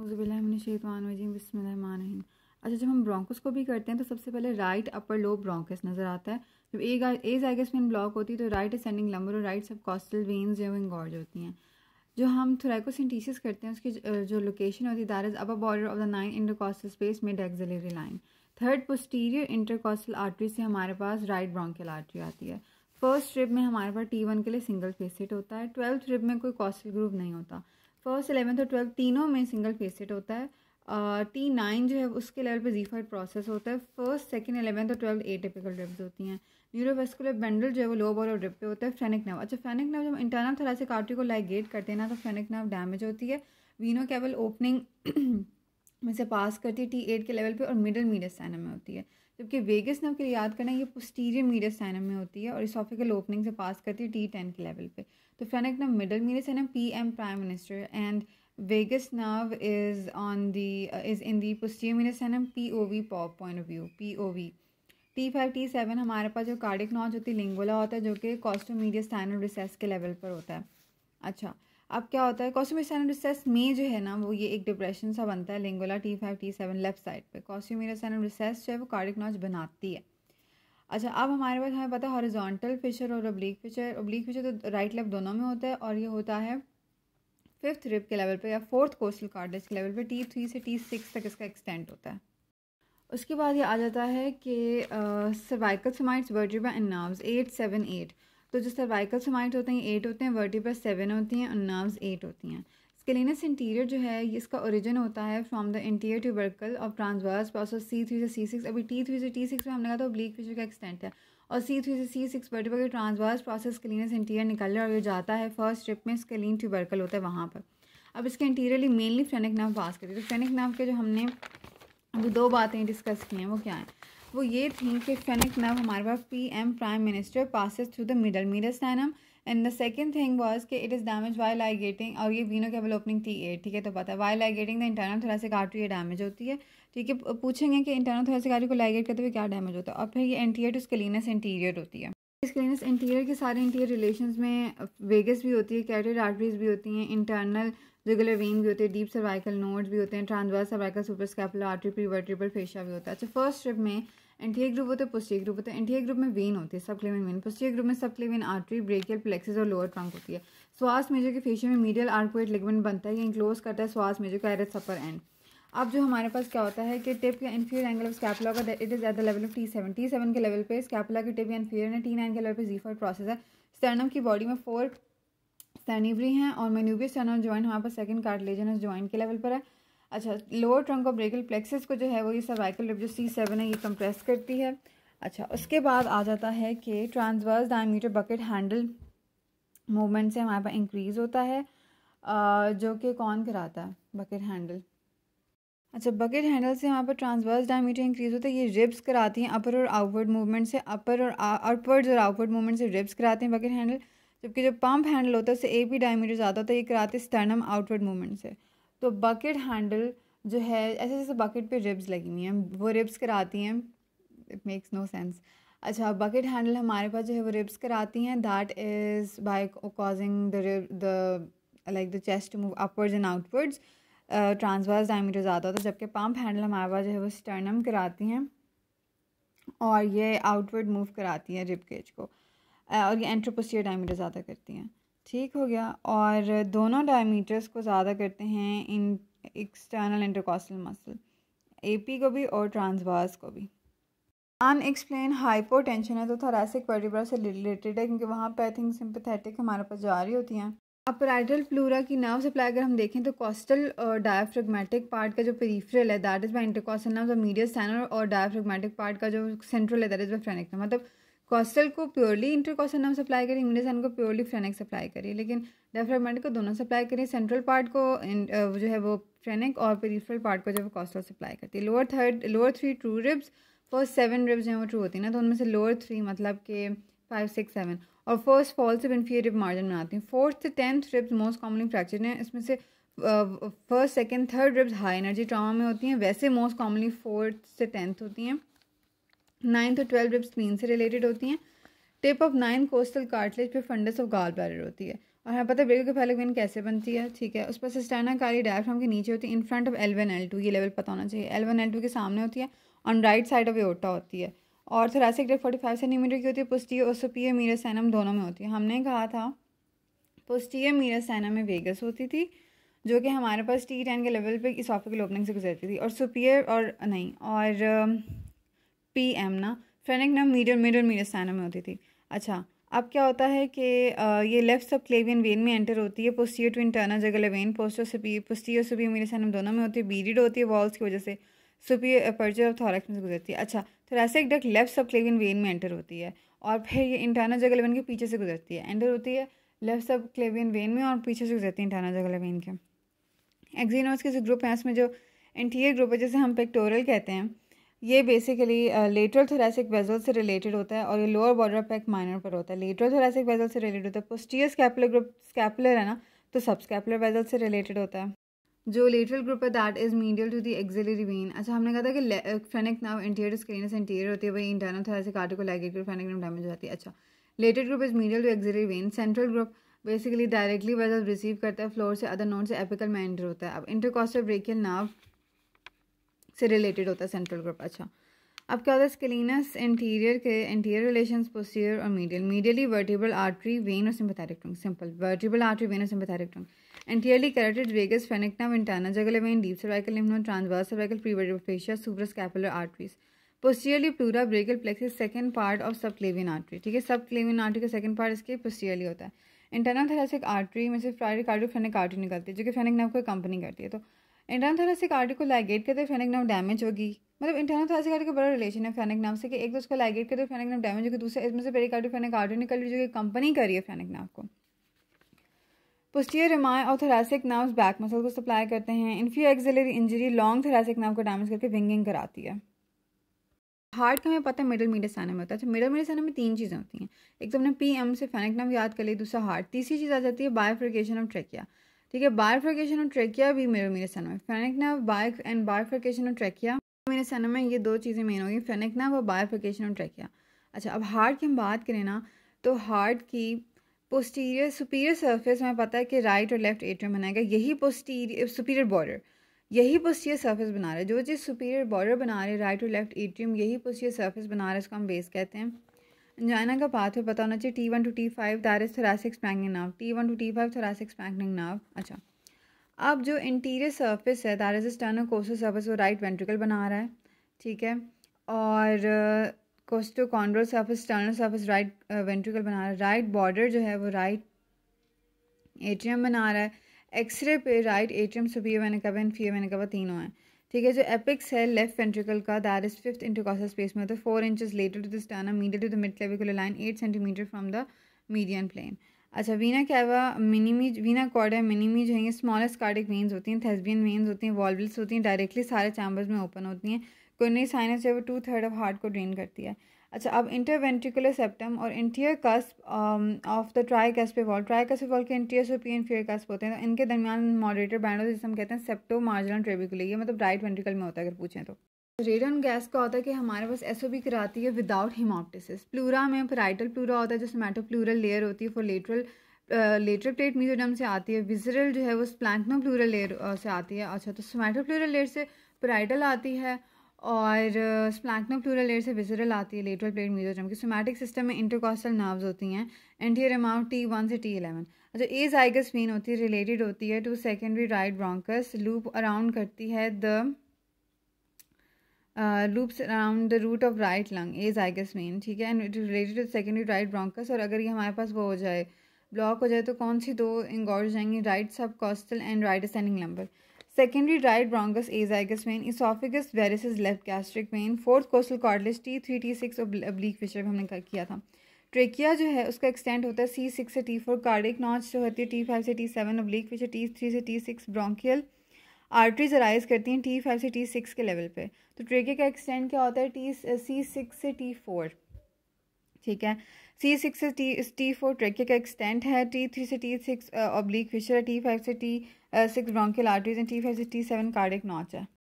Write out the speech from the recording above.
बसमीम अच्छा जब हम ब्रोंकस को भी करते हैं तो सबसे पहले राइट अपर लो ब्रोंकस नज़र आता है जब ए ए जाइगस में ब्लॉक होती है तो राइट असेंडिंग लंबर और राइट सब कॉस्टल वेन्स जो है वो इंगॉर्ज होती हैं जो हम थोराइकोसिंटीसिस करते हैं उसकी जो लोकेशन होती है दैर इज़ अब border of the nine intercostal space mid axillary line third posterior intercostal artery से हमारे पास राइट ब्रोंकियल आर्ट्री आती है फर्स्ट ट्रिप में हमारे पास टी वन के लिए सिंगल फेसिट होता है ट्वेल्थ ट्रिप में कोई कॉस्टल ग्रुप नहीं होता फर्स्ट एलेवंथ और ट्वेल्थ तीनों में सिंगल फेस होता है टी नाइन जो है उसके लेवल पे जीफाइड प्रोसेस होता है फर्स्ट सेकंड एलेवंथ और ट्वेल्थ ए टिपिकल रिप्स होती हैं न्यूरोवेस्कुलर बेंडल जो है वो लो बॉल और रिप पे होता है फ्रेनिक नर्व अच्छा फ्रेनिक नर्व जब इंटरनल से कार्टी को लाइगेट करते हैं ना तो फ्रेनिक नर्व डैमेज होती है वीनो केवल ओपनिंग में से पास करती है टी एट के लेवल पर और मिडल मीडियस में होती है जबकि वेगस नर्व के लिए याद करना ये पोस्टीरियर मीडिया स्टैनम में होती है और इसोफिकल ओपनिंग से पास करती है टी टेन के लेवल पे तो phrenic nerve middle mediastinum P M prime minister and vagus nerve is on the is in the posterior mediastinum P O V pop point of view P O V T five T seven हमारे पास जो cardiac notch होती है लिंगोला होता है जो कि costomediastinal recess के लेवल पर होता है अच्छा अब क्या होता है रिसेस में जो है ना वो ये एक डिप्रेशन सा बनता है lingula T five T seven left side पर पे रिसेस जो है वो कार्डिक नॉच बनाती है अच्छा अब हमारे पास हमें पता है हॉरिजॉन्टल फिशर और ओब्लिक फिशर ओब्लिक फिशर तो राइट लेफ्ट दोनों में होता है और ये होता है फिफ्थ रिप के लेवल पर या फोर्थ कोस्टल कार्डेज के लेवल पर टी थ्री से टी सिक्स तक इसका एक्सटेंड होता है उसके बाद ये आ जाता है कि cervical somites vertebra and nerves eight seven eight तो जो सर्वाइकल सोमाइट होते हैं एट होते हैं वर्टिब्रा सेवन होती हैं और नर्व्स एट होती हैं स्केलिनस इंटीरियर जो है इसका ओरिजिन होता है फ्रॉम द इंटीरियर ट्यूबर्कल और ट्रांसवर्स प्रोसेस सी थ्री से सी सिक्स अभी टी थ्री से टी सिक्स में हमने कहा था ब्लीक फिशर का एक्सटेंट है और सी थ्री से सी सिक्स वर्टिबा के ट्रांसवर्स प्रोसेस स्केलिनस इंटीरियर निकल रहा है और ये जाता है फर्स्ट ट्रिप में स्केलिन ट्यूबर्कल होता है वहाँ पर अब इसके interiorly mainly phrenic nerve pass करती है तो फ्रेनिक नर्व के जो हमने अभी दो बातें डिस्कस की हैं वो क्या है वो ये थी कि फेनिक नव हमारे पास P M prime minister passes through the middle mediastinum and the second thing was कि it is damage by ligating और ये वीनो केबल ओपनिंग थी एट ठीक है तो पता है by ligating the internal थोड़ा आर्टरी ये डैमेज होती है ठीक है पूछेंगे कि इंटरनल थोड़ा आर्टरी को लाइगेट करते हुए क्या डैमेज होता है और फिर ये एंटीरियर टू स्क्लीनस इंटीरियर होती है स्क्रीनस इंटीरियर के सारे इंटीरियर रिलेशन में वेगस भी होती है कैटेड आर्टरीज भी होती हैं इंटरनल जुगुलर वेन भी होते हैं डीप सर्वाइकल नोड्स भी होते हैं transverse cervical suprascapular artery prevertebral fascia भी होता है अच्छा फर्स्ट ट्रिप में एंटीरियर ग्रुप होते हैं पोस्टीरियर ग्रुप होते हैं एंटीरियर ग्रुप में वेन होती है सबक्लेविन वेन पोस्टीरियर ग्रुप में सबक्लेविन आर्टरी ब्रेकियल प्लेक्सिस और लोअर ट्रंक होती है श्वास मेजर के फेशियल में मीडियल आर्कोइड लिगमेंट बनता है ये इंक्लोज करता है श्वास मेजर का एरस अपर एंड अब जो हमारे पास क्या होता है कि टिप या इन्फीरियर एंगल ऑफ स्कैपुला का it is at the level of T seven T seven के लेवल पे स्कैपुला की टिप या इन्फीरियर है टी नाइन के लेवल पे जी फोर प्रोसेस है स्टर्नम की बॉडी में फोर स्टर्निवरी हैं और मेन्यूबियस स्टर्नम ज्वाइन हमारे पास सेकंड लेजन ज्वाइन के लेवल पर है अच्छा लोअर ट्रंक और ब्रेकल प्लेक्सेस को जो है वो ये सर्वाइकल रिप जो सी सेवन है ये कंप्रेस करती है अच्छा उसके बाद आ जाता है कि transverse diameter bucket handle movement से हमारे पास इंक्रीज़ होता है जो कि कौन कराता है बकेट हैंडल अच्छा बकेट हैंडल से यहाँ पर ट्रांसवर्स डायमीटर इंक्रीज होता है ये रिब्स कराती हैं अपर और आउटवर्ड मूवमेंट से अपर और अपवर्ड और आउटवर्ड मूवमेंट से रिब्स कराते हैं बकेट हैंडल जबकि जो पंप हैंडल होता है उससे ए पी डायमीटर ज़्यादा होता है ये कराते हैं स्टर्नम आउटवर्ड मूवमेंट से तो बकेट हैंडल जो है ऐसे जैसे बकेट पे रिब्स लगी हुई हैं वो रिब्स कराती हैं इट मेक्स नो सेंस अच्छा बकेट हैंडल हमारे पास जो है वो रिब्स कराती हैं that is by causing the rib the like the chest move upwards and outwards transverse diameter ज़्यादा होता है जबकि पम्प हैंडल हमारे पास जो है वो स्टर्नम कराती हैं और ये आउटवर्ड मूव कराती हैं रिब केज को uh, और ये एंट्रोपोसियर डायमीटर ज़्यादा करती हैं ठीक हो गया और दोनों डायमीटर्स को ज़्यादा करते हैं इन एक्सटर्नल इंटरकॉस्टल मसल एपी को भी और ट्रांसवास को भी अन एक्सप्लेन हाइपोटेंशन है तो थोरेसिक वर्टिब्रा से रिलेटेड है क्योंकि वहाँ पर आई थिंक सिंपथेटिक हमारे पास जा रही होती हैं अपराइटल प्लूरा की नर्व सप्लाई अगर हम देखें तो कॉस्टल और डायफ्रेगमेटिक पार्ट का जो पेरीफ्रल है that is by intercostal nerve mediastinal और डायफ्रेगमेटिक पार्ट का जो सेंट्रल है दैट इज़ बाई फ्रेनिक मतलब कॉस्टल को प्योरली इंटरकॉस्टल नाम सप्लाई करें यूनिसन को प्योरली फ्रेनिक सप्लाई करिए लेकिन डेवलपमेंट को दोनों सप्लाई करिए सेंट्रल पार्ट को जो है वो फ्रेनिक और पेरीफ्रल पार्ट को जो है कॉस्टल सप्लाई करती है lower third lower three true ribs first seven ribs है वो ट्रू होती है ना तो उनमें से लोअर थ्री मतलब कि फाइव सिक्स सेवन और first false rib inferior rib margin में आती हैं फोर्थ से tenth ribs most commonly fracture हैं इसमें से first second third ribs high energy trauma में होती हैं वैसे मोस्ट कॉमनली फोर्थ से टेंथ होती हैं नाइन्थ और ट्वेल्थ रिब्स स्पीन से रिलेटेड होती हैं tip of nine costal cartilage पे फंडस ऑफ गाल ब्लैडर होती है और हमें पता है बिल्कुल वेन कैसे बनती है ठीक है उस पर सिस्टाना कारी डायफ्राम के नीचे होती है in front of L one L two ये लेवल पता होना चाहिए एलवन एल टू के सामने होती है ऑन राइट साइड ऑफ एटा होती है और थोरासिक डेप फोर्टी फाइव सेंटीमीटर की होती है और मीरा सैनम दोनों में होती है हमने कहा था मीरा मीरासैनम में वेगस होती थी जो कि हमारे पास टी टेन के लेवल पर इसोफिकल ओपनिंग से गुजरती थी और सुपियर और नहीं और पी एम ना नाम मीडियम मीडियम मिडल मीडियस्टाना में होती थी अच्छा अब क्या होता है कि ये लेफ्ट सब क्लेवियन वेन में एंटर होती है posterior to internal jugular vein posterior से पी पोस्टियो से भी सैनम दोनों में होती है बीडिड होती है वॉल्स की वजह से सुपी अपर्चर ऑफ थॉरक्स में से गुजरती है अच्छा तो एक डक लेफ्ट सब क्लेवियन वेन में एंटर होती है और फिर ये इंटरनल जगल वेन के पीछे से गुजरती है एंटर होती है लेफ्ट सब क्लेवियन वेन में और पीछे से गुजरती है इंटरनल जगह वेन के एक्जीनोस के जो ग्रुप हैं इसमें जो इंटीरियर ग्रुप है जैसे हम पेक्टोरल कहते हैं ये बेसिकली लेटरल थोरेसिक वेजल से रिलेटेड होता है और ये लोअर बॉर्डर पैक माइनर पर होता है लेटरल थोरेसिक वेजल से रिलेटेड होता है पोस्टियर स्कैपुलर ग्रुप स्कैपुलर है ना तो सब स्कैपुलर वेजल से रिलेटेड होता है जो लेटरल ग्रुप है that is medial to the axillary vein अच्छा हमने कहा था कि phrenic nerve interior scalenus interior होती है वही इंटरनल थोरेसिक आर्टिकल एग्रीक्यूट फ्रेनिक नाव डैमेज हो जाती है अच्छा lateral group is medial to axillary vein central group basically directly vessel receive करता है फ्लोर से अदर नोड से एपिकल माइंडर होता है अब इंटरकॉस्टल ब्रेकियल नाव से रिलेटेड होता है सेंट्रल ग्रुप अच्छा अब क्या होता है स्केलिनस इंटीरियर के इंटीरियर रिलेशन पोस्टीरियर और medial medially vertebral artery vein और sympathetic trunk simple vertebral artery vein और सिम्पथैटिक ट्रंक इंटीरियरली करेक्टेड वेगस फेनिकना विंटाना जगह वेन डीप सर्वाइकल लिम्नो transverse cervical pre prevertebral fascia suprascapular arteries posteriorly pleura brachial plexus second part of subclavian artery ठीक है subclavian artery का second part इसके posteriorly होता है इंटरनल थेरासिक आर्टरी में से प्राइवेट कार्डियो फेनिक आर्टरी निकलती है जो कि फेनिक नाव को कंपनी करती है तो इंटरनल थोरेसिक आर्टिक को लाइगेट करते फेनिक नाम डैमेज होगी मतलब इंटरनल थोरेसिक आर्टिक का बड़ा रिलेशन है फेनिक नाम से कि एक तो उसको लाइगेट करते फेनिक नाम डैमेज होगी दूसरे इसमें से पेरी पेरिकार्डियो फेनिक आर्टरी निकल रही जो कि कंपनी कर रही है फेनिक नाम को पोस्टियर रिमाय और थोरेसिक नाव बैक मसल को सप्लाई करते हैं इनफी axillary injury long thoracic nerve को डैमेज करके विंगिंग कराती है हार्ट का हमें पता है मिडिल मीडियसाना में होता है अच्छा मिडल मीडियसाना में तीन चीज़ें होती हैं एक तो हमने पी एम से फेनिक नाम याद कर ली दूसरा हार्ट तीसरी चीज़ आ जाती है बायोफ्रिकेशन ऑफ ट्रेकिया ठीक है बायोफ्रिकेशन और ट्रेकिया भी मेरे मेरे सन में फेनिक नर्व एंड बायोफ्रिकेशन और ट्रेकिया मेरे सन में ये दो चीज़ें मेन होगी फेनिक नर्व और बायोफ्रिकेशन और ट्रेकिया अच्छा अब हार्ट की हम बात करें ना तो हार्ट की पोस्टीरियर सुपीरियर सर्फेस हमें पता है कि राइट और लेफ्ट एट्रियम बनाएगा यही पोस्टीरियर सुपीरियर बॉर्डर यही पोस्टीरियर सर्फेस बना रहे जो चीज़ सुपीरियर बॉर्डर बना रहे राइट और लेफ्ट एट्रियम यही पोस्टीरियर सर्फेस बना रहे इसको हम बेस कहते हैं angina का पाथ पता होना चाहिए T one two T five there is thoracic splanchnic nerve T one two T five thoracic splanchnic nerve अच्छा अब जो इंटीरियर सर्फिस है there is a costal surface वो राइट वेंट्रिकल बना रहा है ठीक है और costochondral surface sternal surface right ventricle बना रहा है राइट बॉर्डर जो है वो राइट एट्रियम बना रहा है एक्सरे पे राइट एट्रियम सुबह मैंने कहा इन फियर मैंने कहा तीनों हैं ठीक है जो एपिक्स है लेफ्ट वेंट्रिकल का that is fifth intercostal space में होता है four inches lateral to the sternum medial to the midclavicular line eight centimetre from the median plane अच्छा vena cava minimi vena cordis minimi जो है smallest cardiac veins होती हैं थेस्बियन veins होती हैं वॉल्वल्स होती हैं डायरेक्टली सारे चैम्बर्स में ओपन होती हैं कोनरी साइनस जो है वो टू थर्ड ऑफ हार्ट को ड्रेन करती है अच्छा अब इंटरवेंट्रिकुलर सेप्टम और interior cusp of the tricuspid valve tricuspid valve के इंटीरियर पी इन्फीरियर कस्प होते हैं तो इनके दरमियान मॉडरेटर बैंड होते जिसे हम कहते हैं सेप्टो मार्जिनल ट्रेबिकुलर ये मतलब राइट वेंट्रिकल में होता है अगर पूछें तो रेडन गैस का होता है कि हमारे पास एस ओ बी कराती है विदाउट हिमाप्टिसिस प्लूरा में पराइटल प्लूरा होता है जो सोमेटो प्लूरल लेयर होती है for lateral later plate mesoderm से आती है विजरल जो है वो स्प्लैंकनो प्लूरल लेयर से आती है अच्छा तो सोमेटो प्लूरल लेयर से पराइटल आती है और स्प्लैक्नो प्लूरल लेयर से विजरल आती है लेटरल प्लेट मीजोजम की सोमैटिक सिस्टम में इंटरकॉस्टल नर्व्स होती हैं एंटीरियर अमाउंट टी वन से टी इलेवन अच्छा ए जाइगस वीन होती है रिलेटेड होती है to secondary right bronchus loop around करती है the loops around the root of right lung azygos mean ठीक है and it related to secondary right bronchus और अगर ये हमारे पास वो हो जाए ब्लॉक हो जाए तो कौन सी दो इंगॉर्ड जाएंगी right subcostal and right standing lumbar secondary dried bronchus azygous vein esophagus varices left gastric vein fourth coastal cartilage T3 T6 oblique fissure हमने किया था ट्रेकिया जो है उसका एक्सटेंड होता है सी सिक्स से टी फोर कार्डिक नॉच जो होती है टी फाइव से टी सेवन अब्लिक फिर टी थ्री से T six bronchial arteries arise करती हैं टी फाइव से टी सिक्स के लेवल पे तो ट्रेकिया का एक्सटेंड क्या होता है टी सी सिक्स से टी फोर ठीक है सी सिक्स से टी टी फोर ट्रेके का एक्सटेंट है टी थ्री से टी सिक्स ऑब्लिक फिशर है टी फाइव से T six bronchial arteries and T five से टी सेवन कार्डिक नॉच है